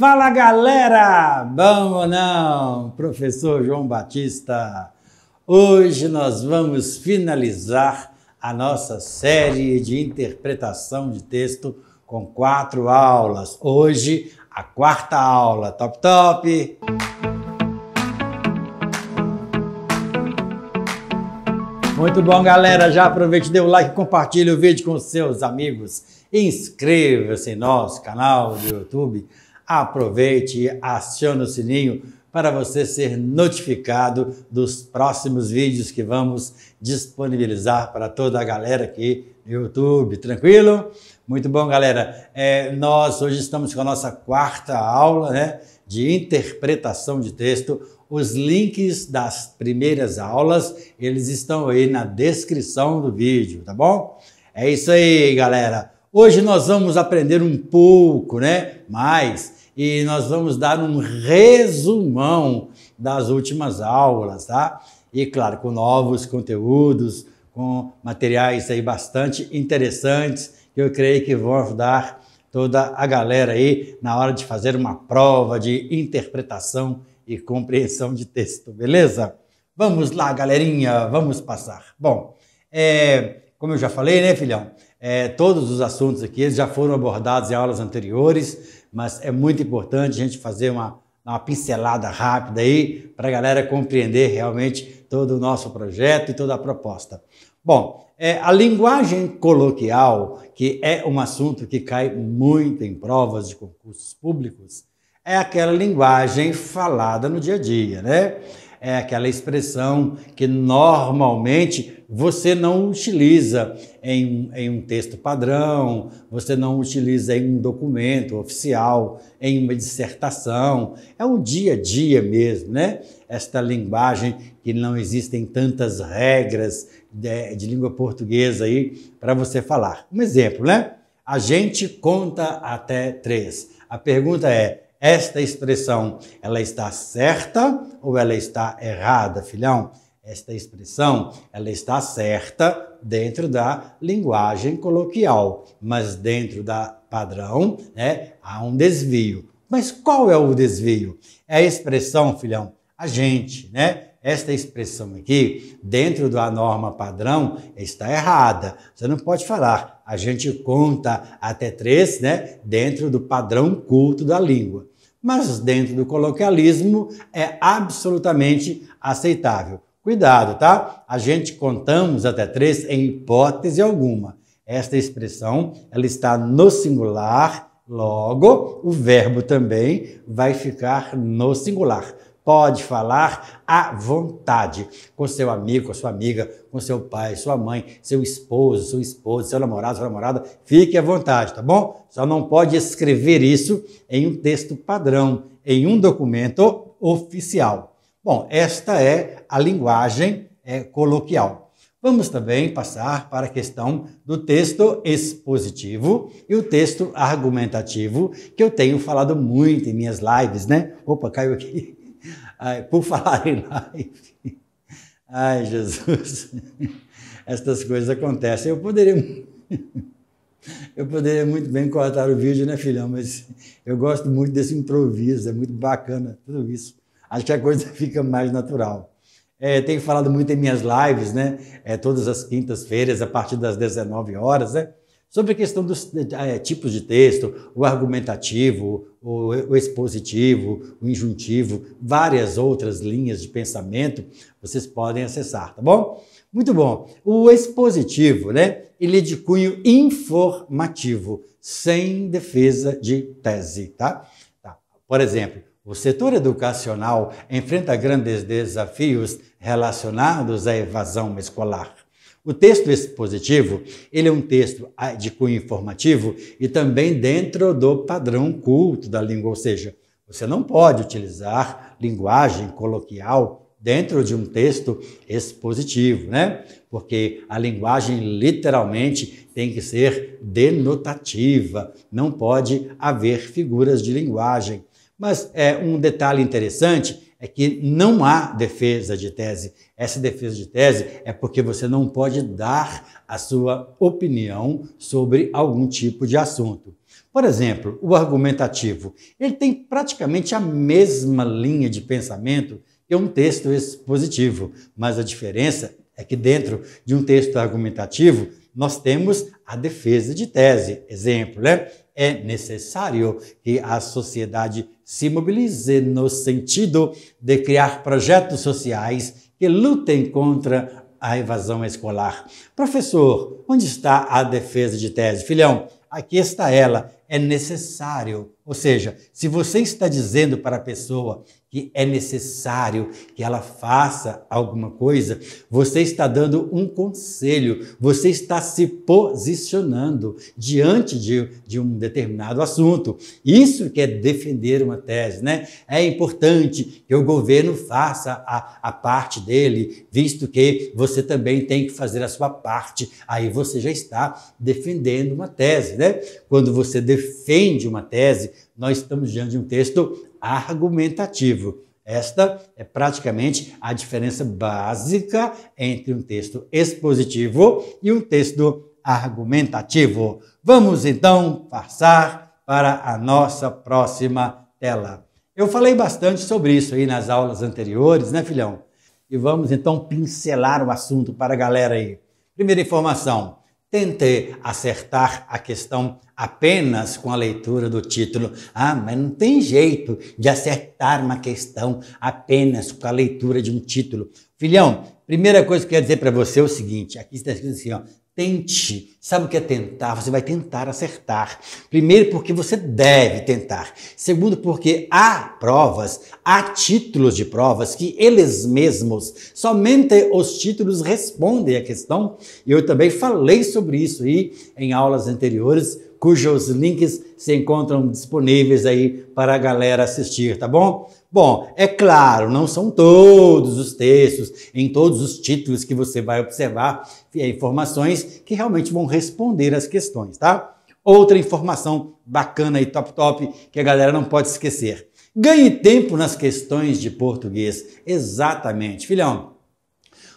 Fala galera! Bom ou não? Professor João Batista. Hoje nós vamos finalizar a nossa série de interpretação de texto com quatro aulas. Hoje, a quarta aula. Top, top! Muito bom, galera. Já aproveite, dê o like, compartilhe o vídeo com seus amigos. Inscreva-se em nosso canal do YouTube aproveite e acione o sininho para você ser notificado dos próximos vídeos que vamos disponibilizar para toda a galera aqui no YouTube. Tranquilo? Muito bom, galera. É, nós hoje estamos com a nossa quarta aula né, de interpretação de texto. Os links das primeiras aulas, eles estão aí na descrição do vídeo, tá bom? É isso aí, galera. Hoje nós vamos aprender um pouco, né? Mais e nós vamos dar um resumão das últimas aulas, tá? E claro, com novos conteúdos, com materiais aí bastante interessantes que eu creio que vão ajudar toda a galera aí na hora de fazer uma prova de interpretação e compreensão de texto, beleza? Vamos lá, galerinha, vamos passar. Bom, é, como eu já falei, né, filhão? É, todos os assuntos aqui já foram abordados em aulas anteriores mas é muito importante a gente fazer uma, uma pincelada rápida aí para a galera compreender realmente todo o nosso projeto e toda a proposta. Bom, é, a linguagem coloquial, que é um assunto que cai muito em provas de concursos públicos, é aquela linguagem falada no dia a dia, né? é aquela expressão que normalmente você não utiliza em, em um texto padrão, você não utiliza em um documento oficial, em uma dissertação. É o dia a dia mesmo, né? Esta linguagem que não existem tantas regras de, de língua portuguesa aí para você falar. Um exemplo, né? A gente conta até três. A pergunta é: esta expressão, ela está certa ou ela está errada, filhão? Esta expressão, ela está certa dentro da linguagem coloquial, mas dentro da padrão, né, há um desvio. Mas qual é o desvio? É a expressão, filhão, a gente, né? Esta expressão aqui, dentro da norma padrão, está errada. Você não pode falar a gente conta até três, né? Dentro do padrão culto da língua. Mas dentro do coloquialismo é absolutamente aceitável. Cuidado, tá? A gente contamos até três em hipótese alguma. Esta expressão ela está no singular, logo o verbo também vai ficar no singular pode falar à vontade com seu amigo, com sua amiga, com seu pai, sua mãe, seu esposo, sua esposa, seu namorado, sua namorada. Fique à vontade, tá bom? Só não pode escrever isso em um texto padrão, em um documento oficial. Bom, esta é a linguagem é, coloquial. Vamos também passar para a questão do texto expositivo e o texto argumentativo, que eu tenho falado muito em minhas lives, né? Opa, caiu aqui. Ai, por falar em live. Ai, Jesus. Estas coisas acontecem. Eu poderia. Eu poderia muito bem cortar o vídeo, né, filhão? Mas eu gosto muito desse improviso, é muito bacana tudo isso. Acho que a coisa fica mais natural. É, tenho falado muito em minhas lives, né? É, todas as quintas-feiras, a partir das 19 horas, né? Sobre a questão dos é, tipos de texto, o argumentativo, o, o expositivo, o injuntivo, várias outras linhas de pensamento, vocês podem acessar, tá bom? Muito bom. O expositivo, né? Ele é de cunho informativo, sem defesa de tese, tá? tá. Por exemplo, o setor educacional enfrenta grandes desafios relacionados à evasão escolar. O texto expositivo, ele é um texto ah, de cunho informativo e também dentro do padrão culto da língua, ou seja, você não pode utilizar linguagem coloquial dentro de um texto expositivo, né? Porque a linguagem literalmente tem que ser denotativa, não pode haver figuras de linguagem. Mas é um detalhe interessante é que não há defesa de tese. Essa defesa de tese é porque você não pode dar a sua opinião sobre algum tipo de assunto. Por exemplo, o argumentativo, ele tem praticamente a mesma linha de pensamento que um texto expositivo, mas a diferença é que dentro de um texto argumentativo nós temos a defesa de tese. Exemplo, né? é necessário que a sociedade se mobilize no sentido de criar projetos sociais que lutem contra a evasão escolar. Professor, onde está a defesa de tese? Filhão, aqui está ela. É necessário. Ou seja, se você está dizendo para a pessoa que é necessário que ela faça alguma coisa, você está dando um conselho, você está se posicionando diante de, de, um determinado assunto. Isso que é defender uma tese, né? É importante que o governo faça a, a parte dele, visto que você também tem que fazer a sua parte. Aí você já está defendendo uma tese, né? Quando você defende uma tese, nós estamos diante de um texto argumentativo. Esta é praticamente a diferença básica entre um texto expositivo e um texto argumentativo. Vamos então passar para a nossa próxima tela. Eu falei bastante sobre isso aí nas aulas anteriores, né, filhão? E vamos então pincelar o assunto para a galera aí. Primeira informação: Tentei acertar a questão apenas com a leitura do título. Ah, mas não tem jeito de acertar uma questão apenas com a leitura de um título. Filhão, primeira coisa que eu quero dizer para você é o seguinte: aqui está escrito assim, ó, Tente. Sabe o que é tentar? Você vai tentar acertar. Primeiro, porque você deve tentar. Segundo, porque há provas, há títulos de provas que eles mesmos, somente os títulos respondem à questão. E eu também falei sobre isso aí em aulas anteriores, cujos links se encontram disponíveis aí para a galera assistir, tá bom? Bom, é claro, não são todos os textos, em todos os títulos que você vai observar, é, informações que realmente vão responder às questões, tá? Outra informação bacana e top top que a galera não pode esquecer. Ganhe tempo nas questões de português. Exatamente, filhão.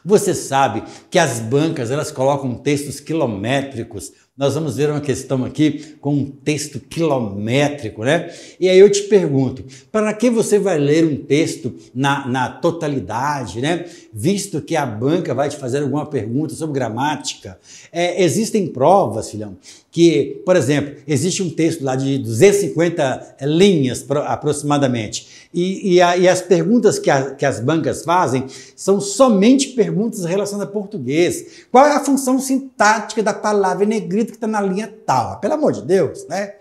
Você sabe que as bancas elas colocam textos quilométricos nós vamos ver uma questão aqui com um texto quilométrico, né? E aí eu te pergunto, para que você vai ler um texto na, na totalidade, né? Visto que a banca vai te fazer alguma pergunta sobre gramática. É, existem provas, filhão, que, por exemplo, existe um texto lá de 250 eh, linhas aproximadamente, e, e, a, e as perguntas que, a, que, as bancas fazem são somente perguntas relacionadas a português. Qual é a função sintática da palavra em negrito que está na linha tal? Pelo amor de Deus, né?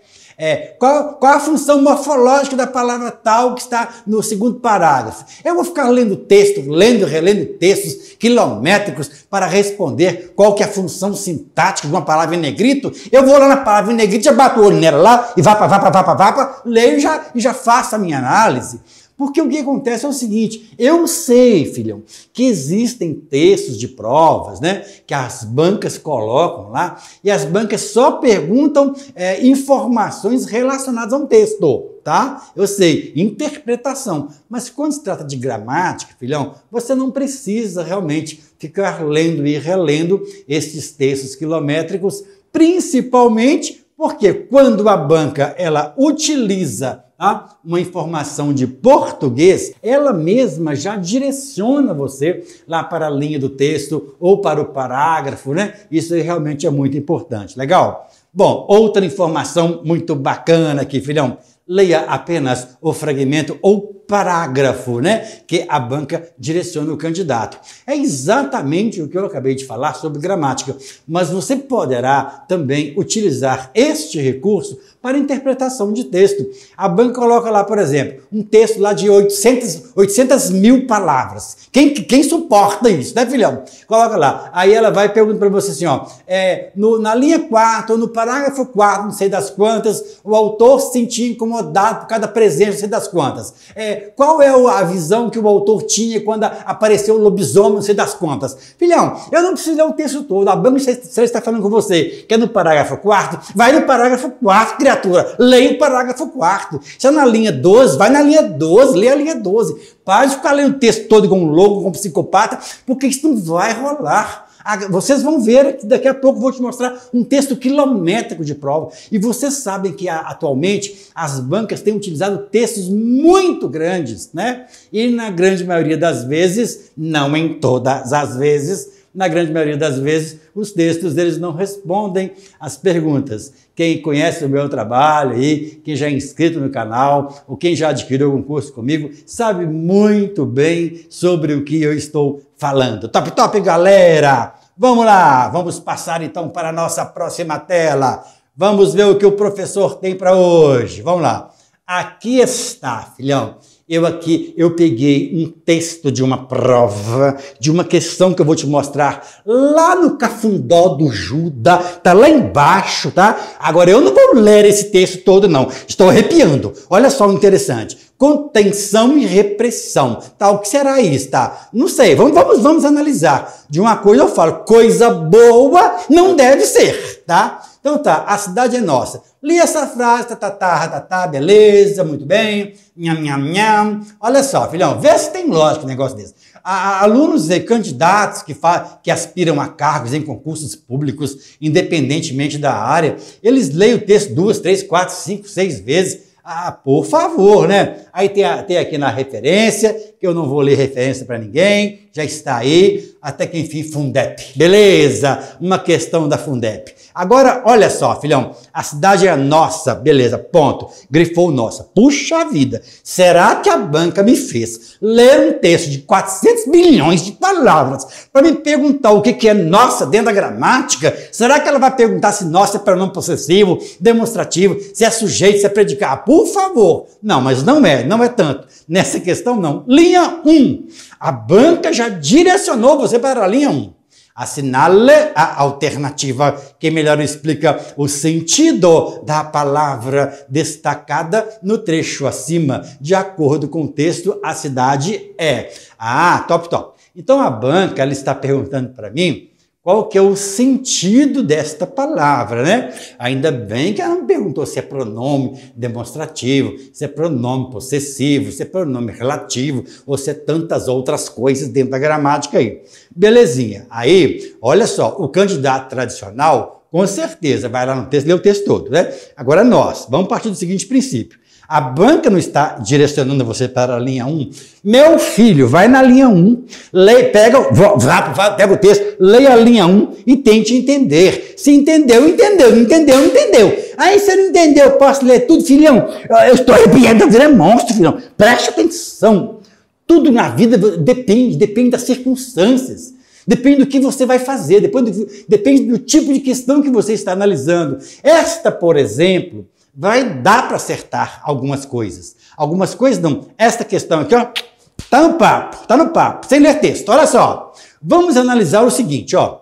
É, qual, qual é a função morfológica da palavra tal que está no segundo parágrafo? Eu vou ficar lendo texto, lendo e relendo textos quilométricos para responder qual que é a função sintática de uma palavra em negrito. Eu vou lá na palavra em negrito, já bato o olho nela lá e vá para vá para vá para vá para leio já, e já faço a minha análise. Porque o que acontece é o seguinte: eu sei, filhão, que existem textos de provas, né? Que as bancas colocam lá e as bancas só perguntam é, informações relacionadas a um texto tá? Eu sei, interpretação. Mas quando se trata de gramática, filhão, você não precisa realmente ficar lendo e relendo esses textos quilométricos, principalmente porque quando a banca ela utiliza tá? uma informação de português, ela mesma já direciona você lá para a linha do texto ou para o parágrafo, né? Isso realmente é muito importante, legal? Bom, outra informação muito bacana aqui, filhão. Leia apenas o fragmento ou parágrafo, né, que a banca direciona o candidato. É exatamente o que eu acabei de falar sobre gramática, mas você poderá também utilizar este recurso para interpretação de texto. A banca coloca lá, por exemplo, um texto lá de 800, 800 mil palavras. Quem, quem suporta isso, né, filhão? Coloca lá. Aí ela vai perguntando para você assim, ó, é, no, na linha 4, ou no parágrafo 4, não sei das quantas, o autor se sentia incomodado por cada presença, não sei das quantas. É, qual é a visão que o autor tinha quando apareceu o lobisomem, não sei das contas. Filhão, eu não preciso ler o texto todo. A banca está falando com você. Quer no parágrafo 4? Vai no parágrafo 4, criatura. Leia o parágrafo 4. Se é na linha 12, vai na linha 12, lê a linha 12. Para de ficar lendo o texto todo com um louco, com um psicopata, porque isso não vai rolar. Ah, vocês vão ver que daqui a pouco vou te mostrar um texto quilométrico de prova. E vocês sabem que atualmente as bancas têm utilizado textos muito grandes, né? E na grande maioria das vezes, não em todas as vezes, na grande maioria das vezes, os textos eles não respondem às perguntas. Quem conhece o meu trabalho aí, quem já é inscrito no canal, ou quem já adquiriu algum curso comigo, sabe muito bem sobre o que eu estou falando. Top, top, galera! Vamos lá, vamos passar então para a nossa próxima tela. Vamos ver o que o professor tem para hoje. Vamos lá. Aqui está, filhão. Eu aqui, eu peguei um texto de uma prova, de uma questão que eu vou te mostrar lá no cafundó do Juda, tá lá embaixo, tá? Agora eu não vou ler esse texto todo não. Estou arrepiando. Olha só o interessante. Contenção e repressão. Tá, o que será isso, tá? Não sei. Vamos vamos vamos analisar. De uma coisa eu falo, coisa boa não deve ser, tá? Então tá, a cidade é nossa. Li essa frase, tá, tá, tá, tá, tá beleza, muito bem, nham, nham, nham. Olha só, filhão, vê se tem lógica um negócio desse. A, alunos e candidatos que, que aspiram a cargos em concursos públicos, independentemente da área, eles leem o texto duas, três, quatro, cinco, seis vezes. Ah, por favor, né? Aí tem, tem aqui na referência, que eu não vou ler referência para ninguém, já está aí, até que enfim, Fundep. Beleza, uma questão da Fundep. Agora, olha só, filhão, a cidade é nossa, beleza, ponto. Grifou nossa. Puxa vida, será que a banca me fez ler um texto de 400 milhões de palavras para me perguntar o que, que é nossa dentro da gramática? Será que ela vai perguntar se nossa é pronome possessivo, demonstrativo, se é sujeito, se é predicado? Por favor. Não, mas não é. É, não é tanto. Nessa questão, não. Linha 1. A banca já direcionou você para a linha 1. Assinale a alternativa que melhor explica o sentido da palavra destacada no trecho acima. De acordo com o texto, a cidade é. Ah, top, top. Então a banca ela está perguntando para mim qual que é o sentido desta palavra, né? Ainda bem que ela não perguntou se é pronome demonstrativo, se é pronome possessivo, se é pronome relativo, ou se é tantas outras coisas dentro da gramática aí. Belezinha. Aí, olha só, o candidato tradicional, com certeza, vai lá no texto, lê o texto todo, né? Agora nós, vamos partir do seguinte princípio. A banca não está direcionando você para a linha 1. Meu filho, vai na linha 1, leia, pega, vá, vá, pega o texto, leia a linha 1 e tente entender. Se entendeu, entendeu, não entendeu, entendeu. Aí você não entendeu, eu posso ler tudo, filhão. Eu estou arrepiado, você é monstro, filhão. Preste atenção. Tudo na vida depende, depende das circunstâncias. Depende do que você vai fazer, depende do, depende do tipo de questão que você está analisando. Esta, por exemplo, vai dar para acertar algumas coisas. Algumas coisas não. Esta questão aqui, ó, tá no papo, tá no papo, sem ler texto. Olha só. Vamos analisar o seguinte, ó.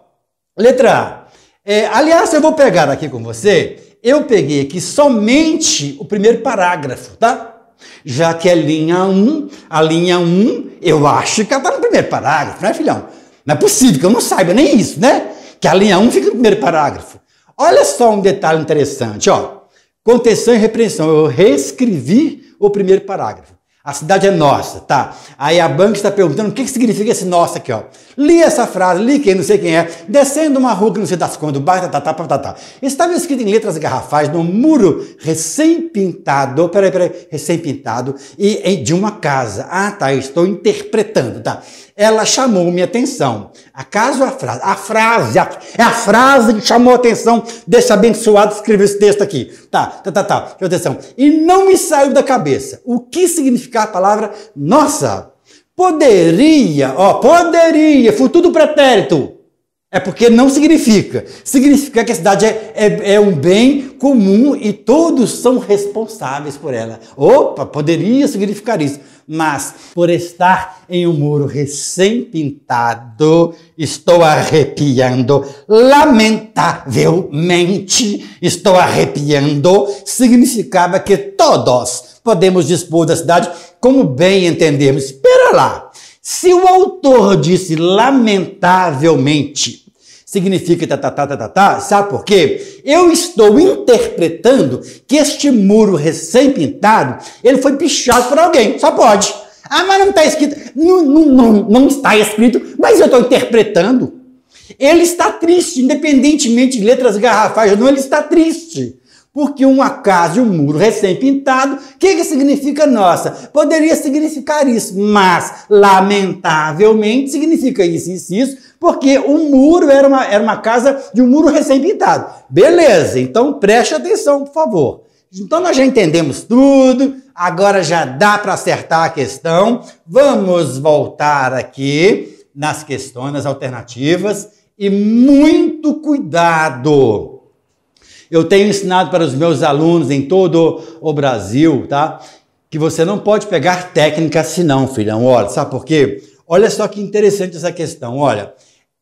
Letra A. É, aliás, eu vou pegar aqui com você. Eu peguei aqui somente o primeiro parágrafo, tá? Já que é linha 1, a linha 1, eu acho que ela tá no primeiro parágrafo, né, filhão? Não é possível que eu não saiba nem isso, né? Que a linha 1 fica no primeiro parágrafo. Olha só um detalhe interessante, ó. Contenção e repreensão. Eu reescrevi o primeiro parágrafo. A cidade é nossa, tá? Aí a banca está perguntando o que, que significa esse nossa aqui, ó. Li essa frase, li quem não sei quem é, descendo uma rua que não sei das quando, bairro, tá, tá, tá, tá, Estava escrito em letras garrafais num muro recém-pintado, peraí, peraí, recém-pintado, e de uma casa. Ah, tá, estou interpretando, tá? ela chamou minha atenção. Acaso a frase? A frase, a, é a frase que chamou a atenção desse abençoado escrever esse texto aqui. Tá, tá, tá, tá, atenção. E não me saiu da cabeça o que significa a palavra nossa. Poderia, ó, poderia, futuro pretérito é porque não significa. Significa que a cidade é, é, é, um bem comum e todos são responsáveis por ela. Opa, poderia significar isso. Mas, por estar em um muro recém-pintado, estou arrepiando. Lamentavelmente, estou arrepiando. Significava que todos podemos dispor da cidade como bem entendermos. Espera lá! Se o autor disse lamentavelmente, significa tá, tá, sabe por quê? Eu estou interpretando que este muro recém-pintado, ele foi pichado por alguém, só pode. Ah, mas não está escrito, não, não, não, não está escrito, mas eu estou interpretando. Ele está triste, independentemente de letras garrafais ou não, ele está triste. Porque uma casa e um muro recém-pintado, o que, que significa nossa? Poderia significar isso, mas lamentavelmente significa isso, isso, isso, porque o um muro era uma, era uma casa de um muro recém-pintado. Beleza, então preste atenção, por favor. Então nós já entendemos tudo, agora já dá para acertar a questão. Vamos voltar aqui nas questões, nas alternativas, e muito cuidado! Eu tenho ensinado para os meus alunos em todo o Brasil, tá? Que você não pode pegar técnica senão filhão. Olha, sabe por quê? Olha só que interessante essa questão, olha.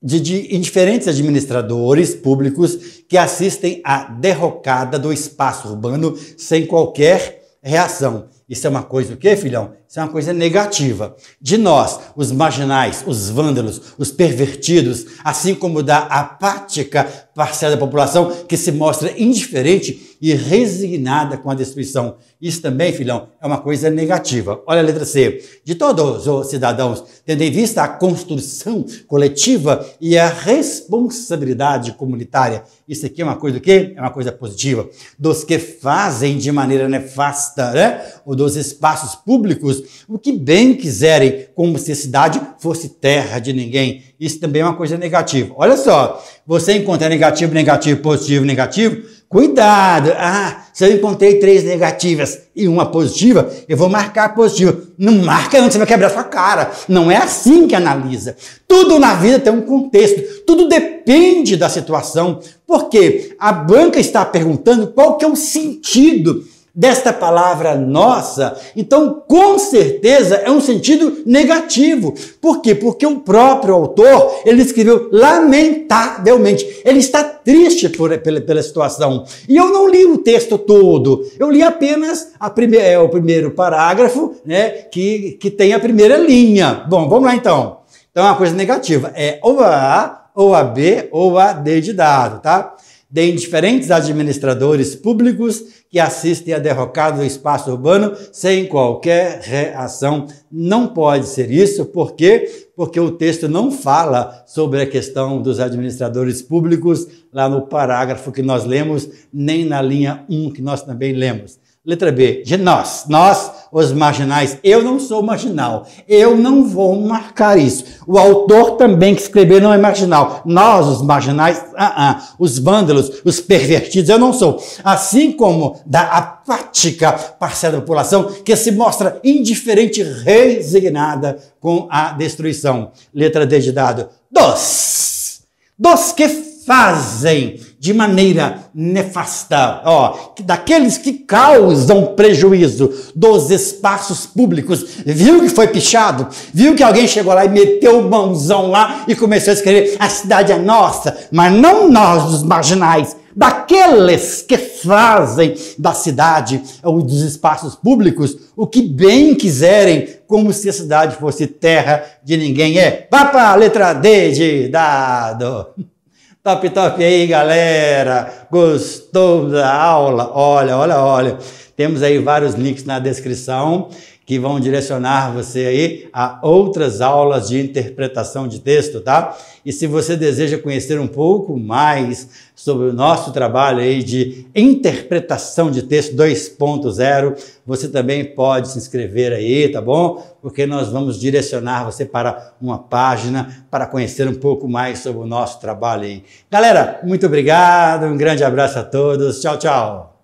De, de diferentes administradores públicos que assistem à derrocada do espaço urbano sem qualquer reação. Isso é uma coisa o quê, filhão? Isso é uma coisa negativa. De nós, os marginais, os vândalos, os pervertidos, assim como da apática parcela da população que se mostra indiferente e resignada com a destruição. Isso também, filhão, é uma coisa negativa. Olha a letra C. De todos os cidadãos, tendo em vista a construção coletiva e a responsabilidade comunitária. Isso aqui é uma coisa o quê? É uma coisa positiva. Dos que fazem de maneira nefasta, né? Ou dos espaços públicos o que bem quiserem, como se a cidade fosse terra de ninguém. Isso também é uma coisa negativa. Olha só, você encontra negativo, negativo, positivo, negativo, cuidado! Ah, se eu encontrei três negativas e uma positiva, eu vou marcar a positiva. Não marca antes, você vai quebrar sua cara. Não é assim que analisa. Tudo na vida tem um contexto, tudo depende da situação. Porque a banca está perguntando qual que é o sentido desta palavra nossa, então com certeza é um sentido negativo. Por quê? Porque o próprio autor, ele escreveu lamentavelmente. Ele está triste por, pela, pela situação. E eu não li o texto todo, eu li apenas a prime, é, o primeiro parágrafo, né, que, que tem a primeira linha. Bom, vamos lá então. Então é uma coisa negativa. É ou a A, ou a B, ou a D de dado, tá? de diferentes administradores públicos que assistem a derrocada do espaço urbano sem qualquer reação. Não pode ser isso, por quê? Porque o texto não fala sobre a questão dos administradores públicos lá no parágrafo que nós lemos, nem na linha 1 que nós também lemos. Letra B, de nós, nós, os marginais. Eu não sou marginal. Eu não vou marcar isso. O autor também que escreveu não é marginal. Nós, os marginais, ah, uh, uh os vândalos, os pervertidos, eu não sou. Assim como da apática parcela da população que se mostra indiferente, resignada com a destruição. Letra D de dado, dos, dos que fazem de maneira nefasta, ó, daqueles que causam prejuízo dos espaços públicos. Viu que foi pichado? Viu que alguém chegou lá e meteu o mãozão lá e começou a escrever: a cidade é nossa, mas não nós, os marginais daqueles que fazem da cidade ou dos espaços públicos o que bem quiserem, como se a cidade fosse terra de ninguém. É, vá para a letra D de dado. Top, top aí, galera! Gostou da aula? Olha, olha, olha. Temos aí vários links na descrição que vão direcionar você aí a outras aulas de interpretação de texto, tá? E se você deseja conhecer um pouco mais sobre o nosso trabalho aí de interpretação de texto 2.0, você também pode se inscrever aí, tá bom? Porque nós vamos direcionar você para uma página para conhecer um pouco mais sobre o nosso trabalho aí. Galera, muito obrigado, um grande abraço a todos. Tchau, tchau.